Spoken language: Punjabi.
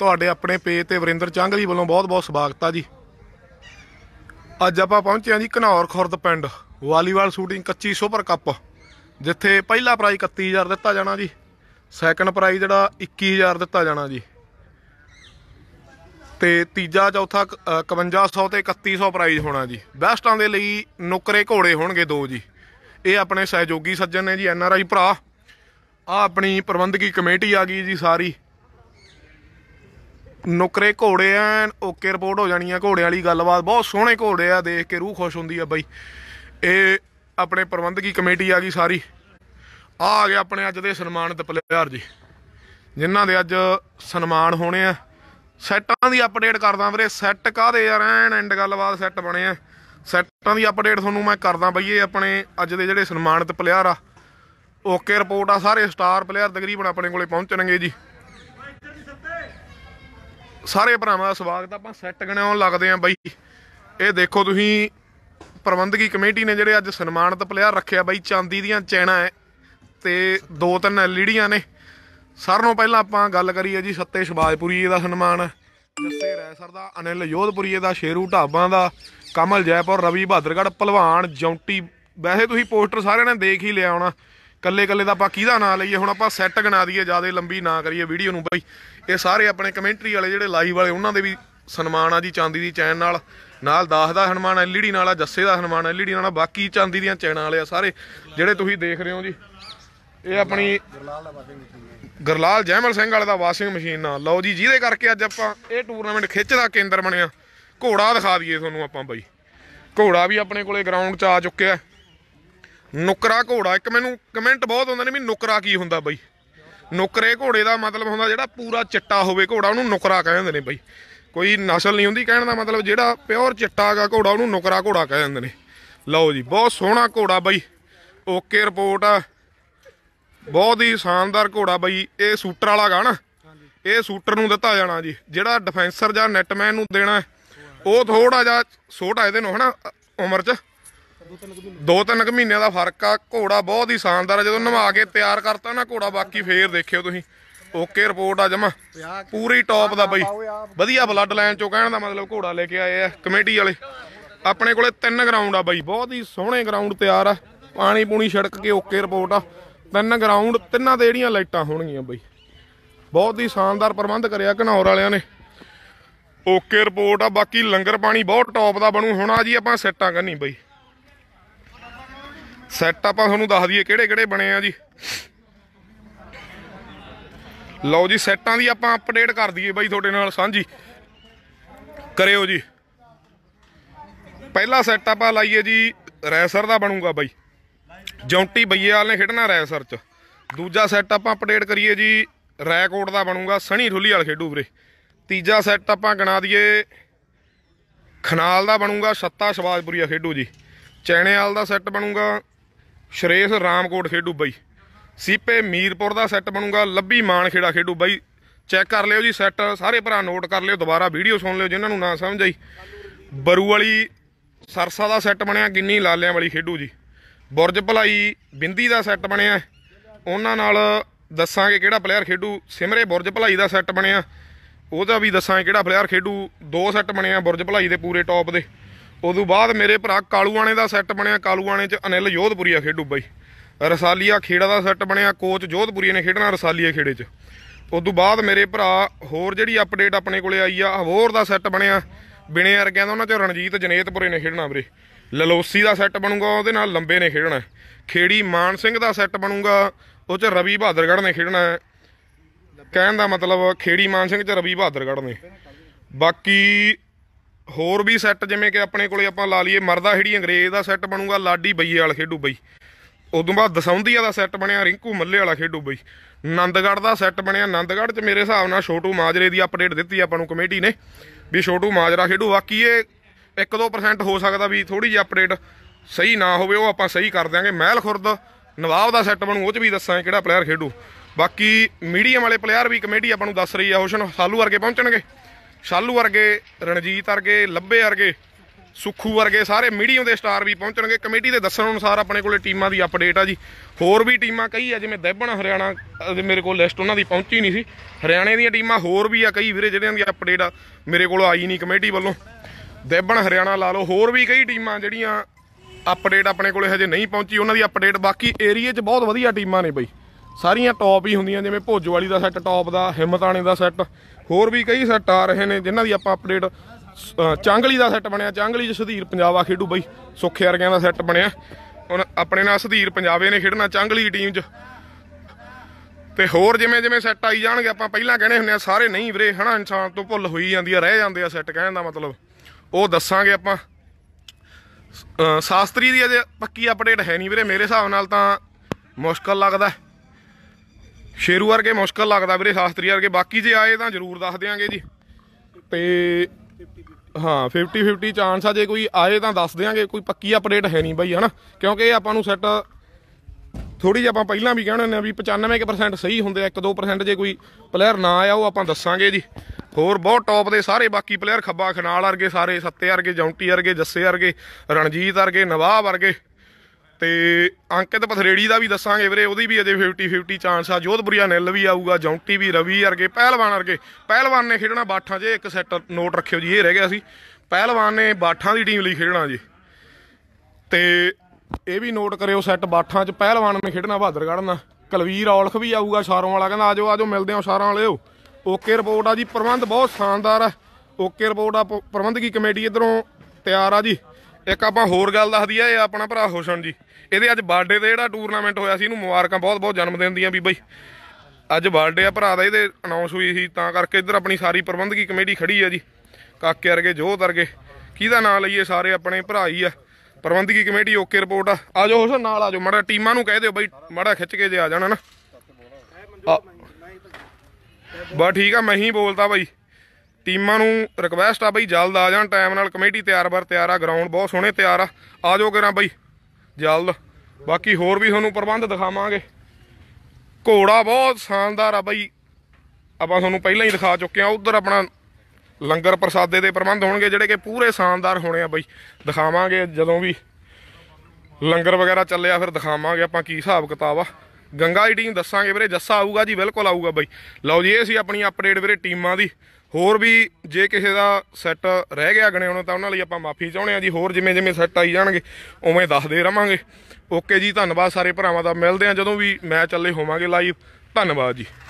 ਤੁਹਾਡੇ ਆਪਣੇ ਪੇਜ ਤੇ ਵਰਿੰਦਰ ਚੰਗਲੀ ਵੱਲੋਂ ਬਹੁਤ-ਬਹੁਤ ਸਵਾਗਤ ਆ ਜੀ ਅੱਜ ਆਪਾਂ ਪਹੁੰਚੇ ਆ ਜੀ ਘਨੌਰ ਖੁਰਦ ਪਿੰਡ ਵਾਲੀਬਾਲ ਸ਼ੂਟਿੰਗ ਕੱਚੀ ਸੁਪਰ ਕੱਪ ਜਿੱਥੇ ਪਹਿਲਾ ਪ੍ਰਾਈਜ਼ 31000 ਦਿੱਤਾ ਜਾਣਾ ਜੀ ਸੈਕੰਡ ਪ੍ਰਾਈਜ਼ ਜਿਹੜਾ 21000 ਦਿੱਤਾ ਜਾਣਾ ਜੀ ਤੇ ਤੀਜਾ ਚੌਥਾ 5100 ਤੇ 3100 ਪ੍ਰਾਈਜ਼ ਹੋਣਾ ਜੀ ਬੈਸਟਾਂ ਦੇ ਲਈ ਨੁਕਰੇ ਘੋੜੇ ਹੋਣਗੇ ਦੋ ਜੀ ਇਹ ਆਪਣੇ ਸਹਿਯੋਗੀ ਸੱਜਣ ਨੇ ਜੀ ਐਨ ਆਰ ਆਈ ਭਰਾ ਆ ਆਪਣੀ ਪ੍ਰਬੰਧਕੀ ਕਮੇਟੀ ਆ ਗਈ ਜੀ ਸਾਰੀ ਨੁਕਰੇ ਘੋੜੇ ਆ ਓਕੇ ਰਿਪੋਰਟ ਹੋ ਜਾਣੀ ਆ ਘੋੜੇ ਵਾਲੀ ਗੱਲਬਾਤ ਬਹੁਤ ਸੋਹਣੇ ਘੋੜੇ ਆ ਦੇਖ ਕੇ ਰੂਹ ਖੁਸ਼ ਹੁੰਦੀ ਆ ਬਾਈ ਇਹ ਆਪਣੇ ਪ੍ਰਬੰਧਕੀ ਕਮੇਟੀ ਆ ਗਈ ਸਾਰੀ ਆ ਆ ਗਿਆ ਆਪਣੇ ਅੱਜ ਦੇ ਸਨਮਾਨਿਤ ਪਲੇਅਰ ਜੀ ਜਿਨ੍ਹਾਂ ਦੇ ਅੱਜ ਸਨਮਾਨ ਹੋਣੇ ਆ ਸੈੱਟਾਂ ਦੀ ਅਪਡੇਟ ਕਰਦਾ ਵੀਰੇ ਸੈੱਟ ਕਾਦੇ ਯਾਰ ਐਨ ਐਂਡ ਗੱਲਬਾਤ ਸੈੱਟ ਬਣੇ ਆ ਸੈੱਟਾਂ ਦੀ ਅਪਡੇਟ ਤੁਹਾਨੂੰ ਮੈਂ ਕਰਦਾ ਬਈ ਇਹ ਆਪਣੇ ਅੱਜ ਦੇ ਜਿਹੜੇ ਸਨਮਾਨਿਤ ਪਲੇਅਰ ਆ ਓਕੇ ਰਿਪੋਰਟ ਆ ਸਾਰੇ ਸਟਾਰ ਪਲੇਅਰ ਤਕਰੀਬਨ ਆਪਣੇ ਕੋਲੇ ਪਹੁੰਚਣਗੇ ਜੀ ਸਾਰੇ ਭਰਾਵਾਂ ਦਾ ਸਵਾਗਤ ਆਪਾਂ ਸੈੱਟ ਗਣਾਉਣ ਲੱਗਦੇ ਆਂ ਬਾਈ ਇਹ ਦੇਖੋ ਤੁਸੀਂ ਪ੍ਰਬੰਧਕੀ ਕਮੇਟੀ ਨੇ ਜਿਹੜੇ ਅੱਜ ਸਨਮਾਨਿਤ ਪਲੇਅਰ ਰੱਖਿਆ ਬਾਈ ਚਾਂਦੀ ਦੀਆਂ ਚੈਣਾ ਹੈ ਤੇ ਦੋ ਤਿੰਨ ਐਲਈਡੀਆਂ ਨੇ ਸਾਰਿਆਂ ਨੂੰ ਪਹਿਲਾਂ ਆਪਾਂ ਗੱਲ ਕਰੀਏ ਜੀ ਸੱਤੇ ਸ਼ਬਾਜਪੁਰੀ ਦਾ ਸਨਮਾਨ ਜੱਸੇ ਰੈਸਰ ਦਾ ਅਨਿਲ ਯੋਧਪੁਰੀਏ ਦਾ ਸ਼ੇਰੂ ਢਾਬਾਂ ਦਾ ਕਮਲ ਜੈਪੁਰ ਰਵੀ ਬਹਾਦਰਗੜ ਪਹਿਲਵਾਨ ਜੌਂਟੀ ਵੈਸੇ ਤੁਸੀਂ ਪੋਸਟਰ ਸਾਰਿਆਂ ਨੇ ਦੇਖ ਹੀ ਲਿਆ ਹੋਣਾ ਕੱਲੇ ਕੱਲੇ ਦਾ ਆਪਾਂ ਕਿਹਦਾ ਨਾਂ ਲਈਏ ਹੁਣ ਆਪਾਂ ਸੈੱਟ ਗਣਾ ਦਈਏ ਜਿਆਦਾ ਲੰਬੀ ਨਾ ਕਰੀਏ ਵੀਡੀਓ ਨੂੰ ਬਾਈ ਇਹ ਸਾਰੇ ਆਪਣੇ ਕਮੈਂਟਰੀ ਵਾਲੇ ਜਿਹੜੇ ਲਾਈਵ ਵਾਲੇ ਉਹਨਾਂ ਦੇ ਵੀ ਸਨਮਾਨ ਆ ਜੀ ਚਾਂਦੀ ਦੀ ਚੈਨ ਨਾਲ ਨਾਲ 10 ਦਾ ਸਨਮਾਨ ਐਲਈਡੀ ਨਾਲ ਆ ਜੱਸੇ ਦਾ ਸਨਮਾਨ ਐਲਈਡੀ ਨਾਲ ਬਾਕੀ ਚਾਂਦੀ ਦੀਆਂ ਚੈਨਾਂ ਵਾਲੇ ਆ ਸਾਰੇ ਜਿਹੜੇ ਤੁਸੀਂ ਦੇਖ ਰਹੇ ਹੋ ਜੀ ਇਹ ਆਪਣੀ ਗਰਲਾਲ ਜੈਮਲ ਸਿੰਘ ਵਾਲੇ ਦਾ ਵਾਸ਼ਿੰਗ ਮਸ਼ੀਨ ਨਾਲ ਲਓ ਜੀ ਜਿਹਦੇ ਕਰਕੇ ਅੱਜ ਆਪਾਂ ਇਹ ਟੂਰਨਾਮੈਂਟ ਖਿੱਚ ਦਾ ਕੇਂਦਰ ਬਣਿਆ ਘੋੜਾ ਦਿਖਾ ਦਈਏ ਤੁਹਾਨੂੰ ਆਪਾਂ ਬਾਈ ਘੋੜਾ ਵੀ ਆਪਣੇ ਕੋਲੇ ਗਰਾਊਂਡ 'ਚ ਆ ਚੁੱਕਿਆ ਨੁਕਰਾ ਘੋੜਾ ਇੱਕ ਮੈਨੂੰ ਕਮੈਂਟ ਬਹੁਤ ਆਉਂਦੇ ਨੇ ਵੀ ਨੁਕਰਾ ਕੀ ਹੁੰਦਾ ਬਾਈ ਨੁਕਰੇ ਘੋੜੇ ਦਾ ਮਤਲਬ ਹੁੰਦਾ ਜਿਹੜਾ ਪੂਰਾ ਚਿੱਟਾ ਹੋਵੇ ਘੋੜਾ ਉਹਨੂੰ ਨੁਕਰਾ ਕਹਿੰਦੇ ਨੇ ਬਾਈ ਕੋਈ ਨਸਲ ਨਹੀਂ ਹੁੰਦੀ ਕਹਿਣ ਦਾ ਮਤਲਬ ਜਿਹੜਾ ਪਿਓਰ ਚਿੱਟਾ ਹੈਗਾ ਘੋੜਾ ਉਹਨੂੰ ਨੁਕਰਾ ਘੋੜਾ ਕਹਿ ਨੇ ਲਓ ਜੀ ਬਹੁਤ ਸੋਹਣਾ ਘੋੜਾ ਬਾਈ ਓਕੇ ਰਿਪੋਰਟ ਆ ਬਹੁਤ ਹੀ ਸ਼ਾਨਦਾਰ ਘੋੜਾ ਬਾਈ ਇਹ ਸੂਟਰ ਵਾਲਾ ਗਾ ਨਾ ਇਹ ਸੂਟਰ ਨੂੰ ਦਿੱਤਾ ਜਾਣਾ ਜੀ ਜਿਹੜਾ ਡਿਫੈਂਸਰ ਜਾਂ ਨੈਟਮੈਨ ਨੂੰ ਦੇਣਾ ਉਹ ਥੋੜਾ ਜਿਹਾ ਛੋਟਾ ਇਹਦੇ ਨੂੰ ਹਨਾ ਉਮਰ 'ਚ ਦੋ ਤਿੰਨ ਕੁ ਮਹੀਨਿਆਂ ਦਾ ਫਰਕ ਆ ਘੋੜਾ ਬਹੁਤ ਹੀ ਸ਼ਾਨਦਾਰ ਆ ਜਦੋਂ ਨਵਾ ਕੇ ਤਿਆਰ ਕਰਤਾ ਨਾ ਘੋੜਾ ਬਾਕੀ ਫੇਰ ਦੇਖਿਓ ਤੁਸੀਂ ਓਕੇ ਰਿਪੋਰਟ ਆ ਜਮਾ ਪੂਰੀ ਟੌਪ ਦਾ ਬਈ ਵਧੀਆ ਬਲੱਡ ਲਾਈਨ ਚੋਂ ਕਹਿਣ ਦਾ ਮਤਲਬ ਘੋੜਾ ਲੈ ਕੇ ਆਏ ਆ ਕਮੇਟੀ ਵਾਲੇ ਆਪਣੇ ਕੋਲੇ ਤਿੰਨ ਗਰਾਊਂਡ ਆ ਬਈ ਬਹੁਤ ਹੀ ਸੋਹਣੇ ਗਰਾਊਂਡ ਤਿਆਰ ਆ ਪਾਣੀ ਪੂਣੀ ਛੜਕ ਕੇ ਓਕੇ ਰਿਪੋਰਟ ਆ ਤਿੰਨ ਗਰਾਊਂਡ ਤਿੰਨਾਂ ਤੇ ਜਿਹੜੀਆਂ ਲਾਈਟਾਂ ਹੋਣਗੀਆਂ ਬਈ ਬਹੁਤ ਹੀ ਸ਼ਾਨਦਾਰ ਪ੍ਰਬੰਧ ਕਰਿਆ ਘਨੌਰ ਵਾਲਿਆਂ ਨੇ ਓਕੇ ਰਿਪੋਰਟ ਆ ਬਾਕੀ ਲੰਗਰ ਪਾਣੀ ਬਹੁਤ ਟੌਪ ਦਾ ਬਣੂ ਹੁਣ ਆ ਜੀ ਆਪਾਂ ਸੈਟਾਂ ਕਰਨੀ ਬਈ ਸੈੱਟ ਆਪਾਂ ਤੁਹਾਨੂੰ ਦੱਸ ਦਈਏ ਕਿਹੜੇ ਕਿਹੜੇ ਬਣੇ ਆ ਜੀ ਲਓ ਜੀ ਸੈੱਟਾਂ ਦੀ ਆਪਾਂ ਅਪਡੇਟ ਕਰ ਦਈਏ ਬਾਈ ਤੁਹਾਡੇ ਨਾਲ ਸਾਂਝੀ ਕਰਿਓ ਜੀ ਪਹਿਲਾ ਸੈੱਟ ਆਪਾਂ ਲਾਈਏ ਜੀ ਰੈਸਰ ਦਾ ਬਣੂਗਾ ਬਾਈ ਜੌਂਟੀ ਬਈਏ ਨੇ ਖੇਡਣਾ ਰੈਸਰ ਚ ਦੂਜਾ ਸੈੱਟ ਆਪਾਂ ਅਪਡੇਟ ਕਰੀਏ ਜੀ ਰੈਕੋਟ ਦਾ ਬਣੂਗਾ ਸਣੀ ਠੁੱਲੀ ਵਾਲ ਖੇਡੂ ਵੀਰੇ ਤੀਜਾ ਸੈੱਟ ਆਪਾਂ ਗਣਾ ਦਈਏ ਖਨਾਲ ਦਾ ਬਣੂਗਾ ਸੱਤਾ ਸ਼ਵਾਜਪੁਰੀਆ ਖੇਡੂ ਜੀ ਚੈਣੇ ਵਾਲ ਦਾ ਸੈੱਟ ਬਣੂਗਾ ਸ਼੍ਰੇਸ਼ ਰਾਮਕੋਟ ਖੇਡੂ ਬਾਈ ਸੀਪੇ ਮੀਰਪੁਰ ਦਾ ਸੈੱਟ ਬਣੂਗਾ ਲੱਭੀ ਮਾਨ ਖੇੜਾ ਖੇਡੂ ਬਾਈ ਚੈੱਕ ਕਰ ਲਿਓ ਜੀ ਸੈੱਟ ਸਾਰੇ ਭਰਾ ਨੋਟ ਕਰ ਲਿਓ ਦੁਬਾਰਾ ਵੀਡੀਓ ਸੁਣ ਲਿਓ ਜਿਨ੍ਹਾਂ ਨੂੰ ਨਾ ਸਮਝ ਆਈ ਬਰੂ ਵਾਲੀ ਸਰਸਾ ਦਾ ਸੈੱਟ ਬਣਿਆ ਗਿੰਨੀ ਲਾਲਿਆਂ ਵਾਲੀ ਖੇਡੂ ਜੀ ਬੁਰਜ ਭਲਾਈ ਬਿੰਦੀ ਦਾ ਸੈੱਟ ਬਣਿਆ ਉਹਨਾਂ ਨਾਲ ਦੱਸਾਂਗੇ ਕਿਹੜਾ ਪਲੇਅਰ ਖੇਡੂ ਸਿਮਰੇ ਬੁਰਜ ਭਲਾਈ ਦਾ ਸੈੱਟ ਬਣਿਆ ਉਹਦਾ ਵੀ ਦੱਸਾਂਗੇ ਕਿਹੜਾ ਪਲੇਅਰ ਖੇਡੂ ਦੋ ਸੈੱਟ ਬਣਿਆ ਬੁਰਜ ਭਲਾਈ ਦੇ ਪੂਰੇ ਟੌਪ ਦੇ ਉਦੋਂ ਬਾਅਦ ਮੇਰੇ ਭਰਾ ਕਾਲੂਆਣੇ ਦਾ ਸੈੱਟ ਬਣਿਆ ਕਾਲੂਆਣੇ 'ਚ ਅਨਿਲ ਆ ਖੇਡੂ ਬਾਈ ਰਸਾਲੀਆ ਖੇੜਾ ਦਾ ਸੈੱਟ ਬਣਿਆ ਕੋਚ ਜੋਧਪੁਰੀ ਨੇ ਖੇਡਣਾ ਰਸਾਲੀਆ ਖੇੜੇ 'ਚ ਉਦੋਂ ਬਾਅਦ ਮੇਰੇ ਭਰਾ ਹੋਰ ਜਿਹੜੀ ਅਪਡੇਟ ਆਪਣੇ ਕੋਲੇ ਆਈ ਆ ਹੋਰ ਦਾ ਸੈੱਟ ਬਣਿਆ ਬਿਨੇ ਅਰ ਦਾ ਉਹਨਾਂ 'ਚ ਰਣਜੀਤ ਜਨੇਤਪੁਰੇ ਨੇ ਖੇਡਣਾ ਵੀਰੇ ਲਲੋਸੀ ਦਾ ਸੈੱਟ ਬਣੂਗਾ ਉਹਦੇ ਨਾਲ ਲੰਬੇ ਨੇ ਖੇਡਣਾ ਖੇੜੀ ਮਾਨ ਸਿੰਘ ਦਾ ਸੈੱਟ ਬਣੂਗਾ ਉਹ 'ਚ ਰਵੀ ਬਹਾਦਰਗੜ੍ਹ ਨੇ ਖੇਡਣਾ ਕਹਿਣ ਦਾ ਮਤਲਬ ਖੇੜੀ ਮਾਨ ਸਿੰਘ 'ਚ ਰਵੀ ਬਹਾਦਰਗੜ੍ਹ ਨੇ ਬਾਕੀ ਹੋਰ ਵੀ ਸੈੱਟ ਜਿਵੇਂ ਕਿ ਆਪਣੇ ਕੋਲੇ ਆਪਾਂ ਲਾ ਲਈਏ ਮਰਦਾ ਹੀੜੀ ਅੰਗਰੇਜ਼ ਦਾ ਸੈੱਟ ਬਣੂਗਾ ਲਾਡੀ ਬਈਏ ਵਾਲਾ ਖੇਡੂ ਬਈ ਉਦੋਂ ਬਾਅਦ ਦਸੌਂਦੀਆ ਦਾ ਸੈੱਟ ਬਣਿਆ ਰਿੰਕੂ ਮੱਲੇ ਵਾਲਾ ਖੇਡੂ ਬਈ ਨੰਦਗੜ੍ਹ ਦਾ ਸੈੱਟ ਬਣਿਆ ਨੰਦਗੜ੍ਹ 'ਚ ਮੇਰੇ ਹਿਸਾਬ ਨਾਲ ਛੋਟੂ ਮਾਜਰੇ ਦੀ ਅਪਡੇਟ ਦਿੱਤੀ ਆਪਾਂ ਨੂੰ ਕਮੇਟੀ ਨੇ ਵੀ ਛੋਟੂ ਮਾਜਰਾ ਖੇਡੂ ਬਾਕੀ ਇਹ 1-2% ਹੋ ਸਕਦਾ ਵੀ ਥੋੜੀ ਜਿਹੀ ਅਪਡੇਟ ਸਹੀ ਨਾ ਹੋਵੇ ਉਹ ਆਪਾਂ ਸਹੀ ਕਰ ਦਿਆਂਗੇ ਮਹਿਲ ਖੁਰਦ ਨਵਾਬ ਦਾ ਸੈੱਟ ਬਣੂ ਉਹ 'ਚ ਵੀ ਦੱਸਾਂ ਕਿਹੜਾ ਪਲੇਅਰ ਖੇਡੂ ਬਾਕੀ ਮੀਡੀਅਮ ਵਾਲੇ ਪਲੇਅਰ ਵੀ ਕਮੇਟੀ ਆਪਾਂ ਨੂੰ ਦੱਸ ਰਹੀ ਆ ਹੁਸ਼ਨ ਸਾਲੂ ਵਰਗੇ ਪਹੁੰਚਣਗੇ ਸ਼ਾਲੂ ਵਰਗੇ ਰਣਜੀਤ ਵਰਗੇ ਲੱਭੇ ਵਰਗੇ ਸੁਖੂ ਵਰਗੇ ਸਾਰੇ ਮੀਡੀਅਮ ਦੇ ਸਟਾਰ ਵੀ ਪਹੁੰਚਣਗੇ ਕਮੇਟੀ ਦੇ ਦੱਸਣ ਅਨੁਸਾਰ ਆਪਣੇ ਕੋਲੇ ਟੀਮਾਂ ਦੀ ਅਪਡੇਟ ਆ ਜੀ ਹੋਰ ਵੀ ਟੀਮਾਂ ਕਈ ਆ ਜਿਵੇਂ ਦੈਬਣ ਹਰਿਆਣਾ ਮੇਰੇ ਕੋਲ ਲਿਸਟ ਉਹਨਾਂ ਦੀ ਪਹੁੰਚੀ ਨਹੀਂ ਸੀ ਹਰਿਆਣੇ ਦੀਆਂ ਟੀਮਾਂ ਹੋਰ ਵੀ ਆ ਕਈ ਵੀਰੇ ਜਿਹੜਿਆਂ ਦੀ ਅਪਡੇਟ ਆ ਮੇਰੇ ਕੋਲ ਆਈ ਨਹੀਂ ਕਮੇਟੀ ਵੱਲੋਂ ਦੈਬਣ ਹਰਿਆਣਾ ਲਾ ਲਓ ਹੋਰ ਵੀ ਕਈ ਟੀਮਾਂ ਜਿਹੜੀਆਂ ਅਪਡੇਟ ਆਪਣੇ ਕੋਲੇ ਹਜੇ ਨਹੀਂ ਪਹੁੰਚੀ ਉਹਨਾਂ ਦੀ ਅਪਡੇਟ ਬਾਕੀ ਏਰੀਆ 'ਚ ਬਹੁਤ ਵਧੀਆ ਟੀਮਾਂ ਨੇ ਬਈ ਸਾਰੀਆਂ ਟੌਪ ਹੀ ਹੁੰਦੀਆਂ ਜਿਵੇਂ ਭੋਜੋ ਵਾਲੀ ਦਾ ਸੈੱਟ ਟੌਪ ਦਾ ਹਿੰਮਤਾਣੇ ਦਾ ਸੈੱਟ ਹੋਰ ਵੀ ਕਈ ਸੈੱਟ ਆ ਰਹੇ ਨੇ ਜਿਨ੍ਹਾਂ ਦੀ ਆਪਾਂ ਅਪਡੇਟ ਚਾਂਗਲੀ ਦਾ ਸੈੱਟ ਬਣਿਆ ਚਾਂਗਲੀ ਚ ਸੁਧੀਰ ਪੰਜਾਬਾ ਖੇਡੂ ਬਾਈ ਸੁਖੇ ਵਰਗਿਆਂ ਦਾ ਸੈੱਟ ਬਣਿਆ ਹੁਣ ਆਪਣੇ ਨਾਲ ਸੁਧੀਰ ਪੰਜਾਬੇ ਨੇ ਖੇਡਣਾ ਚਾਂਗਲੀ ਟੀਮ 'ਚ ਤੇ ਹੋਰ ਜਿਵੇਂ ਜਿਵੇਂ ਸੈੱਟ ਆਈ ਜਾਣਗੇ ਆਪਾਂ ਪਹਿਲਾਂ ਕਹਿੰਦੇ ਹੁੰਨੇ ਆ ਸਾਰੇ ਨਹੀਂ ਵੀਰੇ ਹਨਾ ਇਨਸਾਨ ਤੋਂ ਭੁੱਲ ਹੋਈ ਜਾਂਦੀ ਆ ਰਹਿ ਜਾਂਦੇ ਆ ਸੈੱਟ ਕਹਿਣ ਦਾ ਮਤਲਬ ਉਹ ਦੱਸਾਂਗੇ ਆਪਾਂ ਸ਼ਾਸਤਰੀ ਦੀ ਅਜੇ ਪੱਕੀ ਅਪਡੇਟ ਹੈ ਨਹੀਂ ਵੀਰੇ ਮੇਰੇ ਹਿਸਾਬ ਨਾਲ ਤਾਂ ਮੁਸ਼ਕਲ ਲੱਗਦਾ ਸ਼ੇਰੂ ਵਰਗੇ ਮੁਸ਼ਕਲ ਲੱਗਦਾ ਵੀਰੇ ਸ਼ਾਸਤਰੀ ਵਰਗੇ ਬਾਕੀ ਜੇ ਆਏ ਤਾਂ ਜ਼ਰੂਰ ਦੱਸ ਦੇਾਂਗੇ ਜੀ ਤੇ ਹਾਂ 50 50 ਚਾਂਸ ਆ ਜੇ ਕੋਈ ਆਏ ਤਾਂ ਦੱਸ ਦੇਾਂਗੇ ਕੋਈ ਪੱਕੀ ਅਪਡੇਟ ਹੈ ਨਹੀਂ ਬਾਈ ਹਨਾ ਕਿਉਂਕਿ ਇਹ ਆਪਾਂ ਨੂੰ ਸੈੱਟ ਥੋੜੀ ਜਿਹਾ ਆਪਾਂ ਪਹਿਲਾਂ ਵੀ ਕਹਿਣਾ ਨੇ ਵੀ 95% ਸਹੀ ਹੁੰਦੇ ਆ 1-2% ਜੇ ਕੋਈ ਪਲੇਅਰ ਨਾ ਆਇਆ ਉਹ ਆਪਾਂ ਦੱਸਾਂਗੇ ਜੀ ਹੋਰ ਬਹੁਤ ਟੌਪ ਦੇ ਸਾਰੇ ਬਾਕੀ ਪਲੇਅਰ ਖੱਬਾ ਖਨਾਲ ਵਰਗੇ ਸਾਰੇ ਸੱਤੇ ਵਰਗੇ ਜੌਂਟੀ ਵਰਗੇ ਜੱਸੇ ਵਰਗੇ ਰਣਜੀਤ ਵਰਗੇ ਨਵਾਬ ਵਰਗੇ ਤੇ ਅੰਕਿਤ ਪਥਰੇੜੀ ਦਾ ਵੀ ਦੱਸਾਂਗੇ ਵੀਰੇ ਉਹਦੀ ਵੀ ਅਜੇ 50 50 ਚਾਂਸ ਆ ਜੋਧਪੁਰੀਆ ਨਿੱਲ ਵੀ ਆਊਗਾ ਜੌਂਟੀ ਵੀ ਰਵੀ ਵਰਗੇ ਪਹਿਲਵਾਨ ਵਰਗੇ ਪਹਿਲਵਾਨ ਨੇ ਖੇਡਣਾ ਬਾਠਾਂ 'ਚ ਇੱਕ ਸੈੱਟ ਨੋਟ ਰੱਖਿਓ ਜੀ ਇਹ ਰਹਿ ਗਿਆ ਸੀ ਪਹਿਲਵਾਨ ਨੇ ਬਾਠਾਂ ਦੀ ਟੀਮ ਲਈ ਖੇਡਣਾ ਜੀ ਤੇ ਇਹ ਵੀ ਨੋਟ ਕਰਿਓ ਸੈੱਟ ਬਾਠਾਂ 'ਚ ਪਹਿਲਵਾਨ ਨੇ ਖੇਡਣਾ ਬਹਾਦਰਗੜ੍ਹ ਨਾਲ ਕਲਵੀਰ ਔਲਖ ਵੀ ਆਊਗਾ ਸ਼ਾਰੋਂ ਵਾਲਾ ਕਹਿੰਦਾ ਆਜੋ ਆਜੋ ਮਿਲਦੇ ਹਾਂ ਸ਼ਾਰਾਂ ਵਾਲਿਓ ਓਕੇ ਰਿਪੋਰਟ ਆ ਜੀ ਪ੍ਰਬੰਧ ਬਹੁਤ ਸ਼ਾਨਦਾਰ ਆ ਓਕੇ ਰਿਪੋਰਟ ਆ ਪ੍ਰਬੰਧਕੀ ਕਮੇਟੀ ਇਧਰੋਂ ਤਿਆਰ ਆ ਜੀ ਇੱਕ ਆਪਾਂ ਹੋਰ ਗੱਲ ਦੱਸਦੀ ਆ ਇਹ ਆਪਣਾ ਭਰਾ ਹੁਸਨ ਜੀ ਇਹਦੇ ਅੱਜ ਬਰਥਡੇ ਤੇ ਜਿਹੜਾ ਟੂਰਨਾਮੈਂਟ ਹੋਇਆ ਸੀ ਇਹਨੂੰ ਮੁਬਾਰਕਾਂ ਬਹੁਤ ਬਹੁਤ ਜਨਮ ਦਿਨ ਦੀਆਂ ਬੀਬਾ ਜੀ ਅੱਜ ਬਰਥਡੇ ਆ ਭਰਾ ਦਾ ਇਹਦੇ ਅਨਾਉਂਸ ਹੋਈ ਸੀ ਤਾਂ ਕਰਕੇ ਇੱਧਰ ਆਪਣੀ ਸਾਰੀ ਪ੍ਰਬੰਧਕੀ ਕਮੇਟੀ ਖੜੀ ਆ ਜੀ ਕਾਕੇ ਵਰਗੇ ਜੋਤ ਵਰਗੇ ਕਿਹਦਾ ਨਾਮ ਲਈਏ ਸਾਰੇ ਆਪਣੇ ਭਰਾ ਹੀ ਆ ਪ੍ਰਬੰਧਕੀ ਕਮੇਟੀ ਓਕੇ ਰਿਪੋਰਟ ਆ ਆਜੋ ਹੁਸਨ ਨਾਲ ਆਜੋ ਮੜਾ ਟੀਮਾਂ ਨੂੰ ਕਹਿ ਦਿਓ ਬਾਈ ਮੜਾ ਖਿੱਚ ਕੇ ਜੇ ਆ ਜਾਣਾ ਨਾ ਬਾ ਠੀਕ ਆ ਮੈਂ ਹੀ ਬੋਲਦਾ ਬਾਈ ਟੀਮਾਂ ਨੂੰ ਰਿਕਵੈਸਟ ਆ ਬਈ ਜਲਦ ਆ ਜਾਣ ਟਾਈਮ ਨਾਲ ਕਮੇਟੀ ਤਿਆਰ ਬਰ ਤਿਆਰ ਆ ਗਰਾਊਂਡ ਬਹੁਤ ਸੋਹਣੇ ਤਿਆਰ ਆ ਆ ਜਾਓ ਕਰਾਂ ਬਈ ਜਲਦ ਬਾਕੀ ਹੋਰ ਵੀ ਤੁਹਾਨੂੰ ਪ੍ਰਬੰਧ ਦਿਖਾਵਾਂਗੇ ਘੋੜਾ ਬਹੁਤ ਸ਼ਾਨਦਾਰ ਆ ਬਈ ਆਪਾਂ ਤੁਹਾਨੂੰ ਪਹਿਲਾਂ ਹੀ ਦਿਖਾ ਚੁੱਕੇ ਆ ਉਧਰ ਆਪਣਾ ਲੰਗਰ ਪ੍ਰਸਾਦੇ ਦੇ ਪ੍ਰਬੰਧ ਹੋਣਗੇ ਜਿਹੜੇ ਕਿ ਪੂਰੇ ਸ਼ਾਨਦਾਰ ਹੋਣੇ ਆ ਬਈ ਦਿਖਾਵਾਂਗੇ ਜਦੋਂ ਵੀ ਲੰਗਰ ਵਗੈਰਾ ਚੱਲਿਆ ਫਿਰ ਦਿਖਾਵਾਂਗੇ ਆਪਾਂ ਕੀ ਹਿਸਾਬ ਕਿਤਾਬ ਆ ਗੰਗਾ ਦੀ ਟੀਮ ਦੱਸਾਂਗੇ ਵੀਰੇ ਜੱਸਾ ਆਊਗਾ ਜੀ ਬਿਲਕੁਲ ਆਊਗਾ ਬਾਈ ਲਓ ਜੀ ਇਹ ਸੀ ਆਪਣੀ ਅਪਡੇਟ ਵੀਰੇ ਟੀਮਾਂ ਦੀ ਹੋਰ ਵੀ ਜੇ ਕਿਸੇ ਦਾ ਸੈੱਟ ਰਹਿ ਗਿਆ ਗਣੇ ਹੋਣਾ ਤਾਂ ਉਹਨਾਂ ਲਈ ਆਪਾਂ ਮਾਫੀ ਚਾਹੁੰਦੇ ਆ ਜੀ ਹੋਰ ਜਿਵੇਂ ਜਿਵੇਂ ਸੈੱਟ ਆਈ ਜਾਣਗੇ ਉਵੇਂ ਦੱਸਦੇ ਰਵਾਂਗੇ ਓਕੇ ਜੀ ਧੰਨਵਾਦ ਸਾਰੇ ਭਰਾਵਾਂ ਦਾ ਮਿਲਦੇ ਆ ਜਦੋਂ ਵੀ ਮੈਚ ਚੱਲੇ ਹੋਵਾਂਗੇ ਲਾਈਵ ਧੰਨਵਾਦ ਜੀ